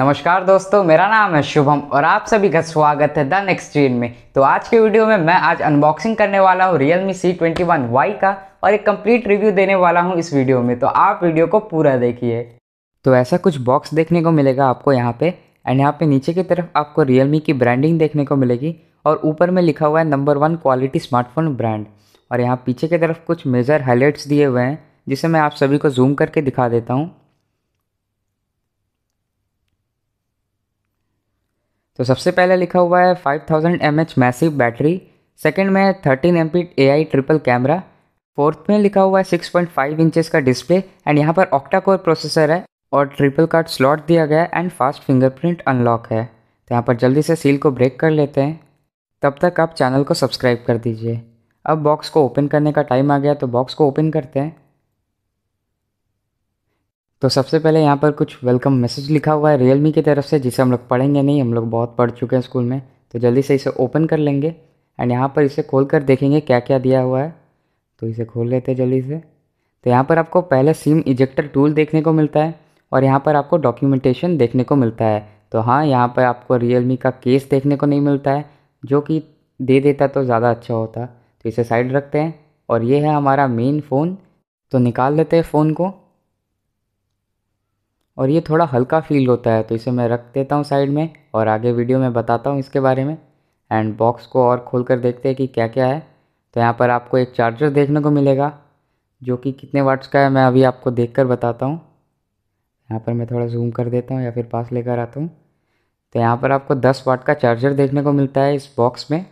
नमस्कार दोस्तों मेरा नाम है शुभम और आप सभी का स्वागत है द नेक्स्ट ट्रेन में तो आज के वीडियो में मैं आज अनबॉक्सिंग करने वाला हूँ ट्वेंटी वन वाई का और एक कंप्लीट रिव्यू देने वाला हूँ इस वीडियो में तो आप वीडियो को पूरा देखिए तो ऐसा कुछ बॉक्स देखने को मिलेगा आपको यहाँ पे एंड यहाँ पे नीचे की तरफ आपको Realme की ब्रांडिंग देखने को मिलेगी और ऊपर में लिखा हुआ है number one quality smartphone brand और यहाँ पीछे की तरफ कुछ मेजर हाईलाइट्स दिए हुए हैं जिसे मैं आप सभी को जूम करके दिखा देता हूँ तो सबसे पहले लिखा हुआ है 5000 thousand M H massive battery second में thirteen M P A I triple camera fourth में लिखा हुआ है 6.5 इंचेस का डिस्प्ले एंड यहाँ पर ऑक्टा कोर प्रोसेसर है और ट्रिपल कार्ड स्लॉट दिया गया है एंड फास्ट फिंगरप्रिंट अनलॉक है तो यहाँ पर जल्दी से सील को ब्रेक कर लेते हैं तब तक आप चैनल को सब्सक्राइब कर दीजिए अब बॉक्स को ओपन करने का टाइम आ गया तो बॉक्स को ओपन करते हैं तो सबसे पहले यहाँ पर कुछ वेलकम मैसेज लिखा हुआ है रियलमी की तरफ से जिसे हम लोग पढ़ेंगे नहीं हम लोग बहुत पढ़ चुके हैं स्कूल में तो जल्दी से इसे ओपन कर लेंगे एंड यहाँ पर इसे खोल कर देखेंगे क्या क्या दिया हुआ है तो इसे खोल लेते हैं जल्दी से तो यहाँ पर आपको पहले सिम इजेक्टर टूल देखने को मिलता है और यहाँ पर आपको डॉक्यूमेंटेशन देखने को मिलता है तो हाँ यहाँ पर आपको रियल का केस देखने को नहीं मिलता है जो कि दे देता तो ज़्यादा अच्छा होता तो इसे साइड रखते हैं और ये है हमारा मेन फ़ोन तो निकाल लेते हैं फ़ोन को और ये थोड़ा हल्का फील होता है तो इसे मैं रख देता हूँ साइड में और आगे वीडियो में बताता हूँ इसके बारे में एंड बॉक्स को और खोल कर देखते हैं कि क्या क्या है तो यहाँ पर आपको एक चार्जर देखने को मिलेगा जो कि कितने वाट्स का है मैं अभी आपको देख कर बताता हूँ यहाँ पर मैं थोड़ा जूम कर देता हूँ या फिर पास लेकर आता हूँ तो यहाँ पर आपको 10 वाट का चार्जर देखने को मिलता है इस बॉक्स में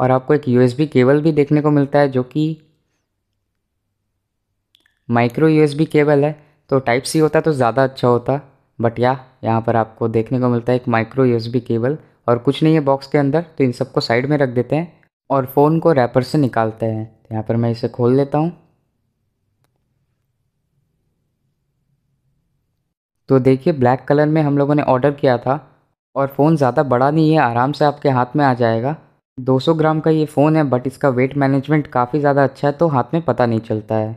और आपको एक यूएसबी केबल भी देखने को मिलता है जो कि माइक्रो यूएसबी केबल है तो टाइप सी होता तो ज़्यादा अच्छा होता बट या यहाँ पर आपको देखने को मिलता है एक माइक्रो यूएसबी केबल और कुछ नहीं है बॉक्स के अंदर तो इन सबको साइड में रख देते हैं और फ़ोन को रैपर से निकालते हैं तो यहाँ पर मैं इसे खोल लेता हूँ तो देखिए ब्लैक कलर में हम लोगों ने ऑर्डर किया था और फ़ोन ज़्यादा बड़ा नहीं है आराम से आपके हाथ में आ जाएगा 200 ग्राम का ये फ़ोन है बट इसका वेट मैनेजमेंट काफ़ी ज़्यादा अच्छा है तो हाथ में पता नहीं चलता है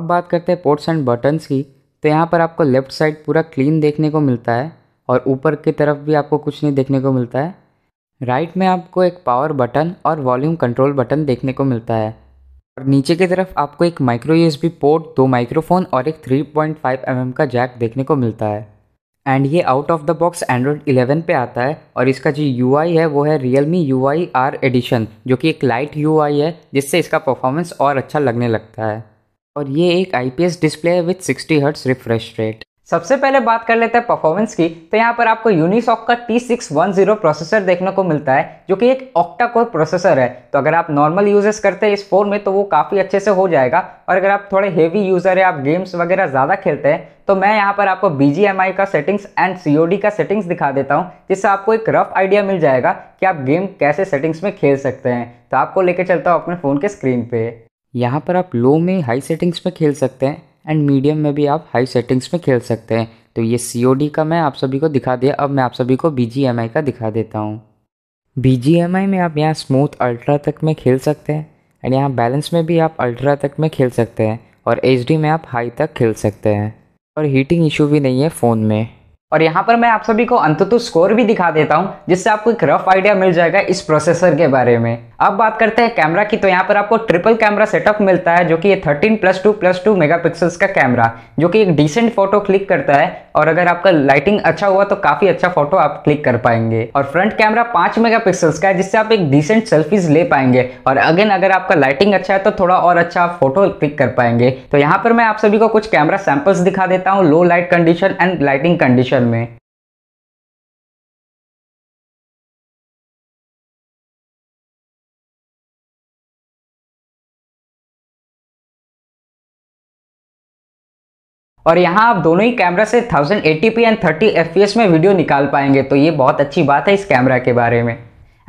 अब बात करते हैं पोर्ट्स एंड बटन्स की तो यहाँ पर आपको लेफ़्ट साइड पूरा क्लीन देखने को मिलता है और ऊपर की तरफ भी आपको कुछ नहीं देखने को मिलता है राइट में आपको एक पावर बटन और वॉल्यूम कंट्रोल बटन देखने को मिलता है और नीचे की तरफ आपको एक माइक्रो यूएसबी पोर्ट दो माइक्रोफोन और एक 3.5 पॉइंट mm का जैक देखने को मिलता है एंड ये out of the box Android 11 पे आता है और इसका जो यू है वो है यू आई आर एडिशन जो कि एक लाइट यू है जिससे इसका परफॉर्मेंस और अच्छा लगने लगता है और ये एक आईपीएस डिस्प्ले है विथ 60 हर्ट्स रिफ्रेश रेट सबसे पहले बात कर लेते हैं परफॉर्मेंस की तो यहाँ पर आपको यूनिसॉक का T610 प्रोसेसर देखने को मिलता है जो कि एक ऑक्टा कोर प्रोसेसर है तो अगर आप नॉर्मल यूजेस करते हैं इस फ़ोन में तो वो काफ़ी अच्छे से हो जाएगा और अगर आप थोड़े हेवी यूज़र है आप गेम्स वगैरह ज़्यादा खेलते हैं तो मैं यहाँ पर आपको बी का सेटिंग्स एंड सी का सेटिंग्स दिखा देता हूँ जिससे आपको एक रफ आइडिया मिल जाएगा कि आप गेम कैसे सेटिंग्स में खेल सकते हैं तो आपको लेकर चलता हूँ अपने फ़ोन के स्क्रीन पर यहाँ पर आप लो में हाई सेटिंग्स में खेल सकते हैं एंड मीडियम में भी आप हाई सेटिंग्स में खेल सकते हैं तो ये सी का मैं आप सभी को दिखा दिया अब मैं आप सभी को बी का दिखा देता हूँ बी में आप यहाँ स्मूथ अल्ट्रा तक में खेल सकते हैं एंड यहाँ बैलेंस में भी आप अल्ट्रा तक में खेल सकते हैं और एच में आप हाई तक खेल सकते हैं और हीटिंग इशू भी नहीं है फ़ोन में और यहाँ पर मैं आप सभी को अंततः स्कोर भी दिखा देता हूँ जिससे आपको एक रफ आइडिया मिल जाएगा इस प्रोसेसर के बारे में अब बात करते हैं कैमरा की तो यहाँ पर आपको ट्रिपल कैमरा सेटअप मिलता है जो कि ये 13 plus two plus two mega का कैमरा जो कि एक डिसेंट फोटो क्लिक करता है और अगर आपका लाइटिंग अच्छा हुआ तो काफी अच्छा फोटो आप क्लिक कर पाएंगे और फ्रंट कैमरा 5 मेगा का है जिससे आप एक डिसेंट सेल्फीज ले पाएंगे और अगेन अगर आपका लाइटिंग अच्छा है तो थोड़ा और अच्छा आप फोटो क्लिक कर पाएंगे तो यहाँ पर मैं आप सभी को कुछ कैमरा सैंपल्स दिखा देता हूँ low light condition and lighting condition में और यहाँ आप दोनों ही कैमरा से 1080p एंड 30 fps में वीडियो निकाल पाएंगे तो ये बहुत अच्छी बात है इस कैमरा के बारे में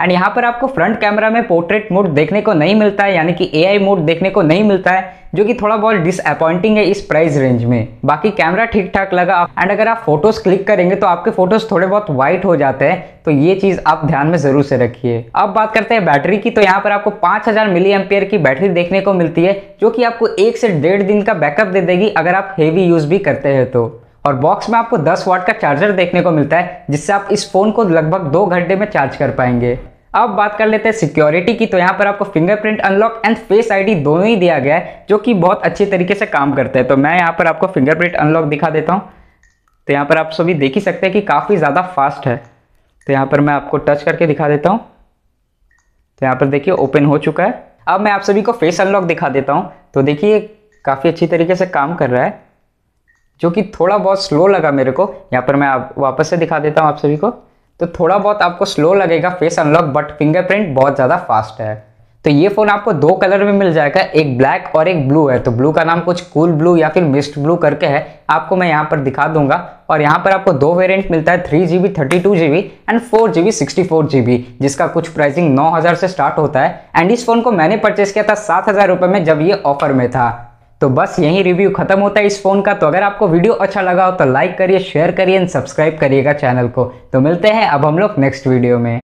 एंड यहाँ पर आपको फ्रंट कैमरा में पोर्ट्रेट मोड देखने को नहीं मिलता है यानी कि एआई मोड देखने को नहीं मिलता है जो कि थोड़ा बहुत डिसअपॉइंटिंग है इस प्राइस रेंज में बाकी कैमरा ठीक ठाक लगा एंड अगर आप फोटोज़ क्लिक करेंगे तो आपके फोटोज़ थोड़े बहुत वाइट हो जाते हैं तो ये चीज़ आप ध्यान में ज़रूर से रखिए अब बात करते हैं बैटरी की तो यहाँ पर आपको 5000 हज़ार मिली एमपियर की बैटरी देखने को मिलती है जो कि आपको एक से डेढ़ दिन का बैकअप दे देगी अगर आप हेवी यूज़ भी करते हैं तो और बॉक्स में आपको 10 वाट का चार्जर देखने को मिलता है जिससे आप इस फ़ोन को लगभग दो घंटे में चार्ज कर पाएंगे अब बात कर लेते हैं सिक्योरिटी की तो यहाँ पर आपको fingerprint unlock and face ID दोनों ही दिया गया है जो कि बहुत अच्छे तरीके से काम करता है तो मैं यहाँ पर आपको फिंगरप्रिंट अनलॉक दिखा देता हूँ तो यहाँ पर आप सभी देख ही सकते हैं कि काफ़ी ज़्यादा फास्ट है तो यहाँ पर मैं आपको टच करके दिखा देता हूँ तो यहाँ पर देखिए ओपन हो चुका है अब मैं आप सभी को फेस अनलॉक दिखा देता हूँ तो देखिए काफ़ी अच्छी तरीके से काम कर रहा है जो कि थोड़ा बहुत स्लो लगा मेरे को यहाँ पर मैं आप वापस से दिखा देता हूँ आप सभी को तो थोड़ा बहुत आपको स्लो लगेगा फेस अनलॉक बट फिंगरप्रिंट बहुत ज़्यादा फास्ट है तो ये फ़ोन आपको दो कलर में मिल जाएगा एक ब्लैक और एक ब्लू है तो ब्लू का नाम कुछ कूल ब्लू या फिर मिस्ट ब्लू करके है आपको मैं यहाँ पर दिखा दूंगा और यहाँ पर आपको दो वेरिएंट मिलता है three G B thirty two G B and four G B sixty four G B जिसका कुछ प्राइसिंग नौ हज़ार से स्टार्ट होता है एंड इस फ़ोन को मैंने परचेस किया था सात हज़ार रुपये में जब ये ऑफर में था तो बस यही रिव्यू खत्म होता है इस फ़ोन का तो अगर आपको वीडियो अच्छा लगा हो तो लाइक करिए शेयर करिए एंड सब्सक्राइब करिएगा चैनल को तो मिलते हैं अब हम लोग नेक्स्ट वीडियो में